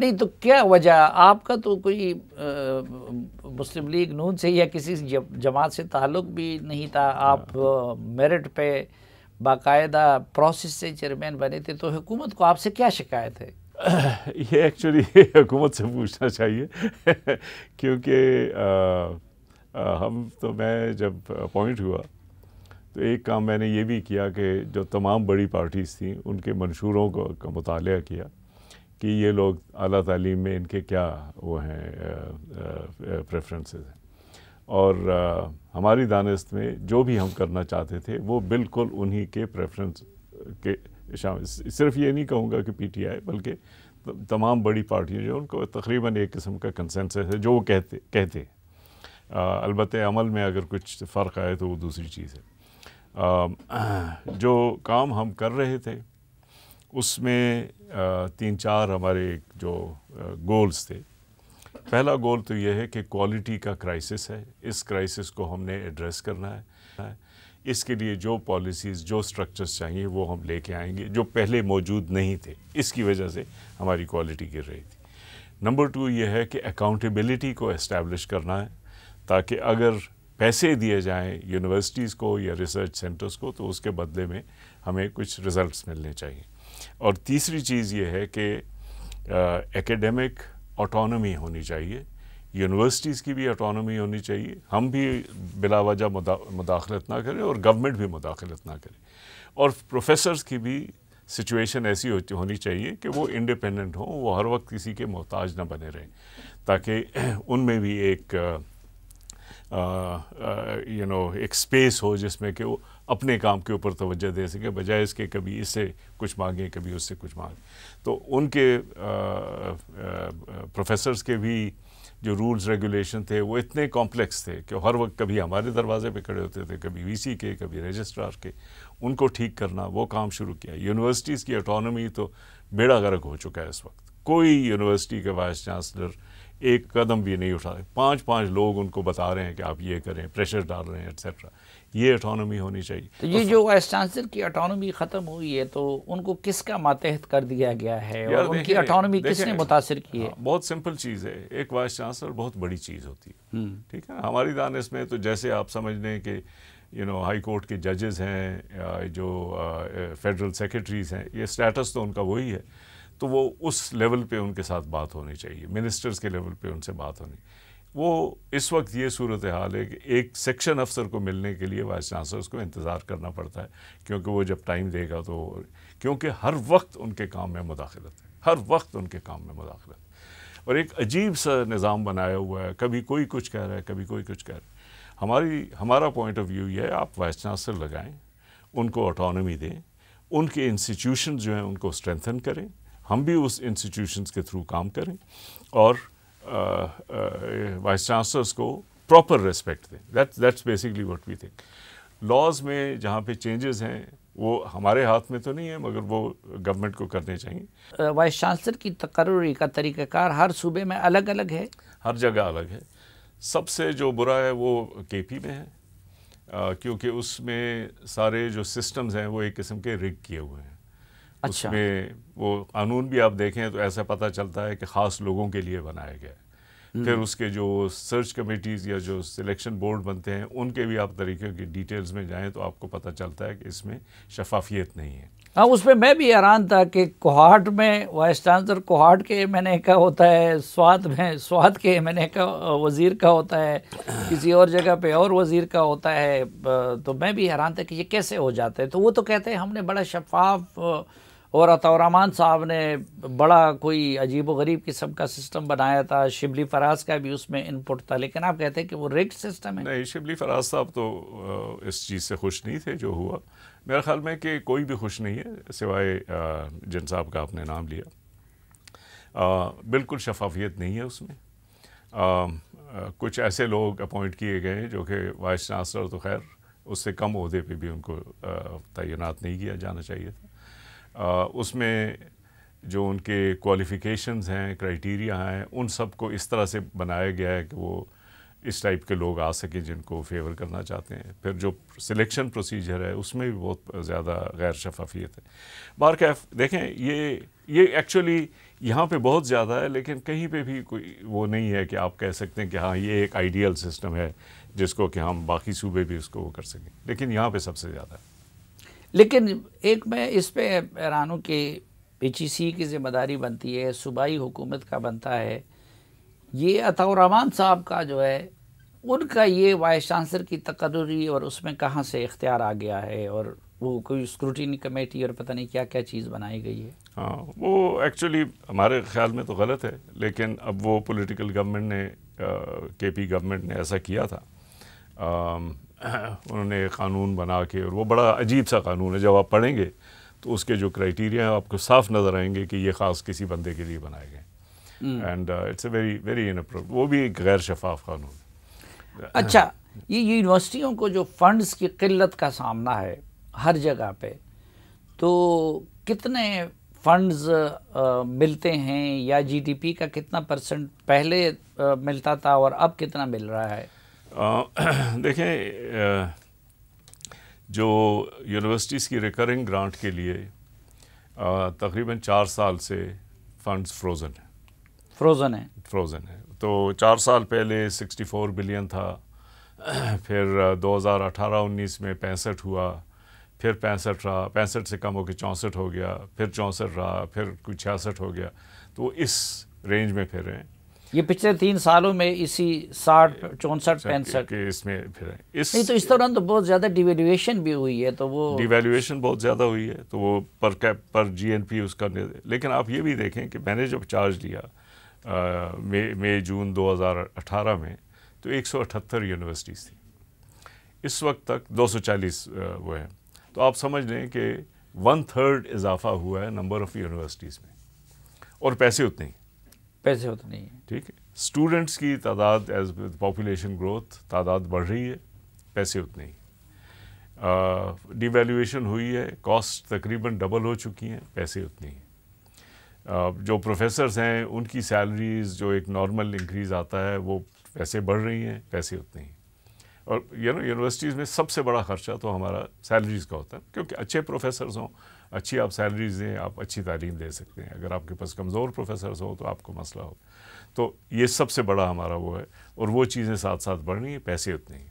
नहीं तो क्या वजह आपका तो कोई आ, मुस्लिम लीग नून से या किसी जमात से ताल्लुक भी नहीं था आप हाँ, हाँ। मेरिट पे बाकायदा प्रोसेस से चेयरमैन बने थे तो हुकूमत को आपसे क्या शिकायत है ये एक्चुअली हुकूमत से पूछना चाहिए क्योंकि हम तो मैं जब अपॉइंट हुआ तो एक काम मैंने ये भी किया कि जो तमाम बड़ी पार्टीज़ थी उनके मंशूरों को का मुताल किया कि ये लोग अली तालीम में इनके क्या वो हैं प्रेफरेंसेस हैं और आ, हमारी दानस्त में जो भी हम करना चाहते थे वो बिल्कुल उन्हीं के प्रेफरेंस के शामिल सिर्फ ये नहीं कहूँगा कि पीटीआई बल्कि तमाम बड़ी पार्टियाँ जो उनको तकरीबन एक किस्म का कंसेंसस है जो वो कहते कहते अलबत् अमल में अगर कुछ फ़र्क आए तो वो दूसरी चीज़ है आ, जो काम हम कर रहे थे उसमें तीन चार हमारे जो गोल्स थे पहला गोल तो यह है कि क्वालिटी का क्राइसिस है इस क्राइसिस को हमने एड्रेस करना है इसके लिए जो पॉलिसीज़ जो स्ट्रक्चर्स चाहिए वो हम लेके आएंगे जो पहले मौजूद नहीं थे इसकी वजह से हमारी क्वालिटी गिर रही थी नंबर टू ये है कि अकाउंटेबिलिटी को इस्टेब्लिश करना है ताकि अगर पैसे दिए जाएं यूनिवर्सिटीज़ को या रिसर्च सेंटर्स को तो उसके बदले में हमें कुछ रिज़ल्ट्स मिलने चाहिए और तीसरी चीज़ ये है कि एकेडमिक ऑटोनमी होनी चाहिए यूनिवर्सिटीज़ की भी ऑटोनमी होनी चाहिए हम भी बिला वजह मुदा, मुदाखलत ना करें और गवर्नमेंट भी मुदाखलत ना करें और प्रोफेसर्स की भी सिचुएशन ऐसी हो, होनी चाहिए कि वो इंडिपेंडेंट हों वो हर वक्त किसी के मोहताज ना बने रहें ताकि उनमें भी एक यू नो you know, एक स्पेस हो जिसमें कि वो अपने काम के ऊपर तोज्जह दे सके बजाय इसके कभी इससे कुछ मांगें कभी उससे कुछ मांगें तो उनके प्रोफेसर्स के भी जो रूल्स रेगुलेशन थे वो इतने कॉम्प्लेक्स थे कि हर वक्त कभी हमारे दरवाजे पे खड़े होते थे कभी वीसी के कभी रजिस्ट्रार के उनको ठीक करना वो काम शुरू किया यूनिवर्सिटीज़ की अटोनमी तो बेड़ा गर्क हो चुका है इस वक्त कोई यूनिवर्सिटी के वाइस चांसलर एक कदम भी नहीं उठा रहे पाँच पाँच लोग उनको बता रहे हैं कि आप ये करें प्रेशर डाल रहे हैं एक्सेट्रा ये अटोनमी होनी चाहिए तो ये जो वाइस चांसलर की अटोनमी ख़त्म हुई है तो उनको किसका मातहत कर दिया गया है और उनकी अटोनमी किसने मुतासर की है हाँ, बहुत सिंपल चीज़ है एक वाइस चांसलर बहुत बड़ी चीज़ होती है हम्म। ठीक है हमारी दान इसमें तो जैसे आप समझ लें कि यू नो हाई कोर्ट के जजेस हैं जो फेडरल uh, सेक्रेटरीज uh, हैं ये स्टेटस तो उनका वही है तो वो उस लेवल पे उनके साथ बात होनी चाहिए मिनिस्टर्स के लेवल पे उनसे बात होनी वो इस वक्त ये सूरत हाल है कि एक सेक्शन अफसर को मिलने के लिए वाइस चांसलर्स को इंतज़ार करना पड़ता है क्योंकि वो जब टाइम देगा तो क्योंकि हर वक्त उनके काम में मुदाखलत है हर वक्त उनके काम में मुदाखलत और एक अजीब सा निज़ाम बनाया हुआ है कभी कोई कुछ कह रहा है कभी कोई कुछ कह रहा है हमारी हमारा पॉइंट ऑफ व्यू ये है आप वाइस चांसलर लगाएं उनको ऑटोनमी दें उनके इंस्टीट्यूशन जो हैं उनको स्ट्रेंथन करें हम भी उस इंस्टीट्यूशंस के थ्रू काम करें और वाइस uh, चांसलर्स uh, को प्रॉपर रेस्पेक्ट दें that that's basically what we think laws में जहाँ पे चेंजेस हैं वो हमारे हाथ में तो नहीं है मगर वो गवर्नमेंट को करने चाहिए वाइस uh, चांसलर की तकर्री का तरीक़ाकार हर सूबे में अलग अलग है हर जगह अलग है सबसे जो बुरा है वो के पी में है क्योंकि उसमें सारे जो सिस्टम्स हैं वो एक किस्म के रिग किए हुए हैं अच्छा उसमें वो कानून भी आप देखें तो ऐसा पता चलता है कि ख़ास लोगों के लिए बनाया गया है फिर हम्म। उसके जो सर्च कमेटीज़ या जो सिलेक्शन बोर्ड बनते हैं उनके भी आप तरीक़े की डिटेल्स में जाएं तो आपको पता चलता है कि इसमें शफाफियत नहीं है हाँ उस पर मैं भी हैरान था कि कोहाट में वाइस चांसलर कोहाट के एम एन ए का होता है स्वाद में स्वाद के एम एन ए का वज़ीर का होता है किसी और जगह पे और वज़ीर का होता है तो मैं भी हैरान था कि ये कैसे हो जाता है तो वो तो कहते हैं हमने बड़ा शफाफ और अतौरमान साहब ने बड़ा कोई अजीब व गरीब किस्म का सिस्टम बनाया था शिबली फराज का भी उसमें इनपुट था लेकिन आप कहते हैं कि वो रिक्ड सिस्टम है नहीं शिबली फराज साहब तो इस चीज़ से खुश नहीं थे जो हुआ मेरे ख्याल में कि कोई भी खुश नहीं है सिवाय जिन साहब का आपने नाम लिया आ, बिल्कुल शफाफियत नहीं है उसमें आ, आ, कुछ ऐसे लोग अपॉइंट किए गए जो कि वाइस चांसलर तो खैर उससे कम अहदे पर भी उनको तैनात नहीं किया जाना चाहिए था उसमें जो उनके क्वालिफ़िकेशंस हैं क्राइटेरिया हैं उन सब को इस तरह से बनाया गया है कि वो इस टाइप के लोग आ सकें जिनको फेवर करना चाहते हैं फिर जो सिलेक्शन प्रोसीजर है उसमें भी बहुत ज़्यादा गैर शफाफियत है बार कैफ देखें ये ये एक्चुअली यहाँ पे बहुत ज़्यादा है लेकिन कहीं पे भी कोई वो नहीं है कि आप कह सकते हैं कि हाँ ये एक आइडियल सिस्टम है जिसको कि हम बाकी सूबे भी उसको वो कर सकें लेकिन यहाँ पर सबसे ज़्यादा है लेकिन एक मैं इस पे हैरान कि सी की जिम्मेदारी बनती है सूबाई हुकूमत का बनता है ये अतरमान साहब का जो है उनका ये वाइस चांसलर की तकदरी और उसमें कहाँ से इख्तियार आ गया है और वो कोई स्क्रूटिनी कमेटी और पता नहीं क्या क्या चीज़ बनाई गई है हाँ वो एक्चुअली हमारे ख्याल में तो गलत है लेकिन अब वो पॉलिटिकल गवर्नमेंट ने के पी गवर्नमेंट ने ऐसा किया था Um, उन्होंने कानून बना के और वो बड़ा अजीब सा कानून है जब आप पढ़ेंगे तो उसके जो क्राइटेरिया हैं आपको साफ नज़र आएंगे कि ये ख़ास किसी बंदे के लिए बनाए गए and it's a very very in वो भी एक गैर शफाफ कानून अच्छा ये यूनिवर्सिटियों को जो फंड्स की किल्लत का सामना है हर जगह पे तो कितने फंड्स uh, मिलते हैं या जीडीपी का कितना परसेंट पहले आ, uh, मिलता था और अब कितना मिल रहा है देखें जो यूनिवर्सिटीज़ की रिकरिंग ग्रांट के लिए तकरीबन चार साल से फंड्स फ्रोज़न है फ्रोज़न है फ्रोज़न है तो चार साल पहले 64 बिलियन था फिर 2018-19 में पैंसठ हुआ फिर पैंसठ रहा पैंसठ से कम होकर चौंसठ हो गया फिर चौंसठ रहा फिर कुछ छियासठ हो गया तो इस रेंज में फिर हैं ये पिछले तीन सालों में इसी साठ चौंसठ पैंसठ इसमें फिर इस नहीं तो इस दौरान तो बहुत ज़्यादा डिवेल्युएशन भी हुई है तो वो डिवेल्युएशन बहुत ज़्यादा हुई है तो वो पर कैप पर जीएनपी उसका लेकिन आप ये भी देखें कि मैंने जब चार्ज लिया मई मई जून 2018 में तो एक यूनिवर्सिटीज़ थी इस वक्त तक दो वो हैं तो आप समझ लें कि वन थर्ड इजाफा हुआ है नंबर ऑफ़ यूनिवर्सिटीज़ में और पैसे उतने ही पैसे उतने नहीं है ठीक है स्टूडेंट्स की तादाद एज पॉपुलेशन ग्रोथ तादाद बढ़ रही है पैसे उतने ही डिवेल्यूएशन हुई है कॉस्ट तकरीबन डबल हो चुकी हैं पैसे उतने ही uh, जो प्रोफेसर्स हैं उनकी सैलरीज जो एक नॉर्मल इंक्रीज़ आता है वो पैसे बढ़ रही हैं पैसे उतने ही और यू नो यूनिवर्सिटीज़ में सबसे बड़ा ख़र्चा तो हमारा सैलरीज़ का होता है क्योंकि अच्छे प्रोफेसर्स हों अच्छी आप सैलरीज दें आप अच्छी तालीम दे सकते हैं अगर आपके पास कमज़ोर प्रोफेसर हो तो आपको मसला हो तो ये सबसे बड़ा हमारा वो है और वो चीज़ें साथ साथ बढ़ रही हैं पैसे उतने ही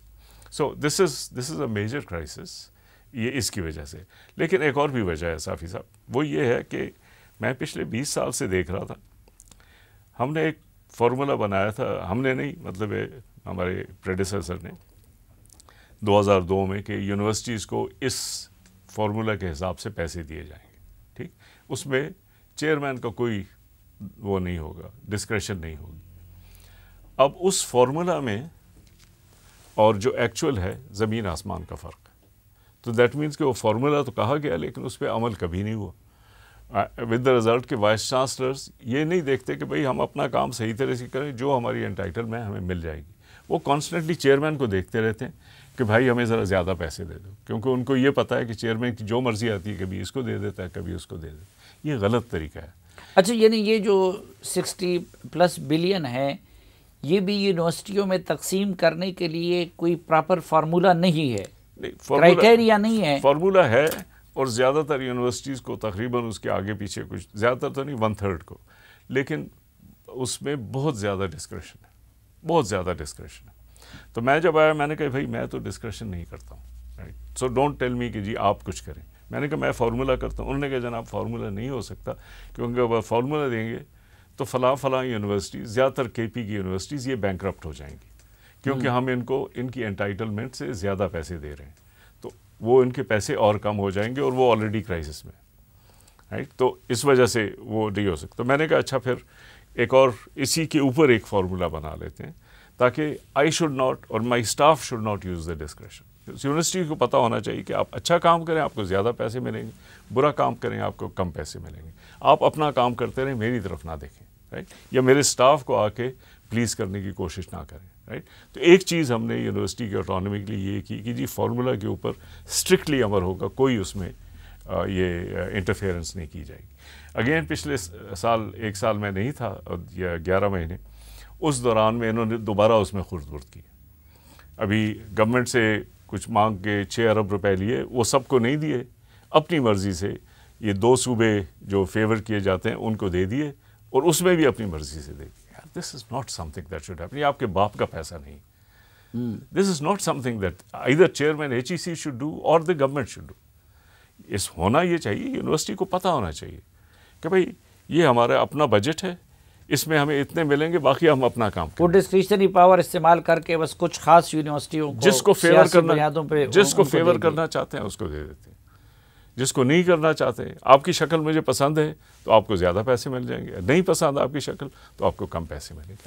so this is this is a major crisis ये इसकी वजह से लेकिन एक और भी वजह है साफ़ी साहब वो ये है कि मैं पिछले 20 साल से देख रहा था हमने एक फार्मूला बनाया था हमने नहीं मतलब हमारे प्रेडिसेसर ने 2002 में कि यूनिवर्सिटीज़ को इस फार्मूला के हिसाब से पैसे दिए जाएंगे ठीक उसमें चेयरमैन का कोई वो नहीं होगा डिस्क्रेशन नहीं होगी अब उस फार्मूला में और जो एक्चुअल है ज़मीन आसमान का फ़र्क तो दैट मीन्स कि वो फार्मूला तो कहा गया लेकिन उस पर अमल कभी नहीं हुआ विद द रिज़ल्ट के वाइस चांसलर्स ये नहीं देखते कि भाई हम अपना काम सही तरह से करें जो हमारी एंटाइटल में हमें मिल जाएगी वो कॉन्सटेंटली चेयरमैन को देखते रहते हैं कि भाई हमें ज़रा ज़्यादा पैसे दे दो क्योंकि उनको ये पता है कि चेयरमैन की जो मर्ज़ी आती है कभी इसको दे देता है कभी उसको दे देता है ये गलत तरीका है अच्छा यानी ये जो सिक्सटी प्लस बिलियन है ये भी यूनिवर्सिटियों में तकसीम करने के लिए कोई प्रॉपर फार्मूला नहीं है क्राइटेरिया नहीं है फार्मूला है और ज़्यादातर यूनिवर्सिटीज़ को तकरीबन उसके आगे पीछे कुछ ज़्यादातर तो नहीं वन थर्ड को लेकिन उसमें बहुत ज़्यादा डिस्क्रेशन है बहुत ज़्यादा डिस्क्रेशन है तो मैं जब आया मैंने कहा भाई मैं तो डिस्कशन नहीं करता हूँ right so don't tell me कि जी आप कुछ करें मैंने कहा मैं फार्मूला करता हूँ उन्होंने कहा जनाब फार्मूला नहीं हो सकता क्योंकि अगर फार्मूला देंगे तो फ़लाँ फलां यूनिवर्सिटी ज़्यादातर के पी की यूनिवर्सिटीज़ ये बैंक हो जाएंगी क्योंकि हम्म। हम इनको इनकी एंटाइटलमेंट से ज़्यादा पैसे दे रहे हैं तो वो इनके पैसे और कम हो जाएंगे और वो ऑलरेडी क्राइसिस में राइट तो इस वजह से वो नहीं हो सकता तो मैंने कहा अच्छा फिर एक और इसी के ऊपर एक फार्मूला बना लेते हैं ताकि आई शुड नॉट और my staff should not use the discretion university को पता होना चाहिए कि आप अच्छा काम करें आपको ज़्यादा पैसे मिलेंगे बुरा काम करें आपको कम पैसे मिलेंगे आप अपना काम करते रहें मेरी तरफ ना देखें राइट या मेरे स्टाफ को आके प्लीज़ करने की कोशिश ना करें राइट तो एक चीज़ हमने यूनिवर्सिटी की ऑटोनॉमी के लिए ये की कि जी फार्मूला के ऊपर स्ट्रिक्टली अमर होगा कोई उसमें ये इंटरफेरेंस नहीं की जाएगी अगेन पिछले साल एक साल में नहीं था ग्यारह महीने उस दौरान में इन्होंने दोबारा उसमें खुर्द बुर्द की अभी गवर्नमेंट से कुछ मांग के छः अरब रुपए लिए वो सबको नहीं दिए अपनी मर्ज़ी से ये दो सूबे जो फेवर किए जाते हैं उनको दे दिए और उसमें भी अपनी मर्ज़ी से दे दिए this is not something that should happen ये आपके बाप का पैसा नहीं this is not something that इधर chairman H E C should do और द गवर्नमेंट शुड डू इस होना ये चाहिए यूनिवर्सिटी को पता होना चाहिए कि भाई ये हमारा अपना बजट है इसमें हमें इतने मिलेंगे बाकी हम अपना काम वो डिस्क्रिशनरी पावर इस्तेमाल करके बस कुछ खास यूनिवर्सिटियों को जिसको फेवर करना पे जिसको फेवर करना चाहते हैं उसको दे देते हैं जिसको नहीं करना चाहते आपकी शक्ल मुझे पसंद है तो आपको ज़्यादा पैसे मिल जाएंगे नहीं पसंद आपकी शक्ल तो आपको कम पैसे मिलेंगे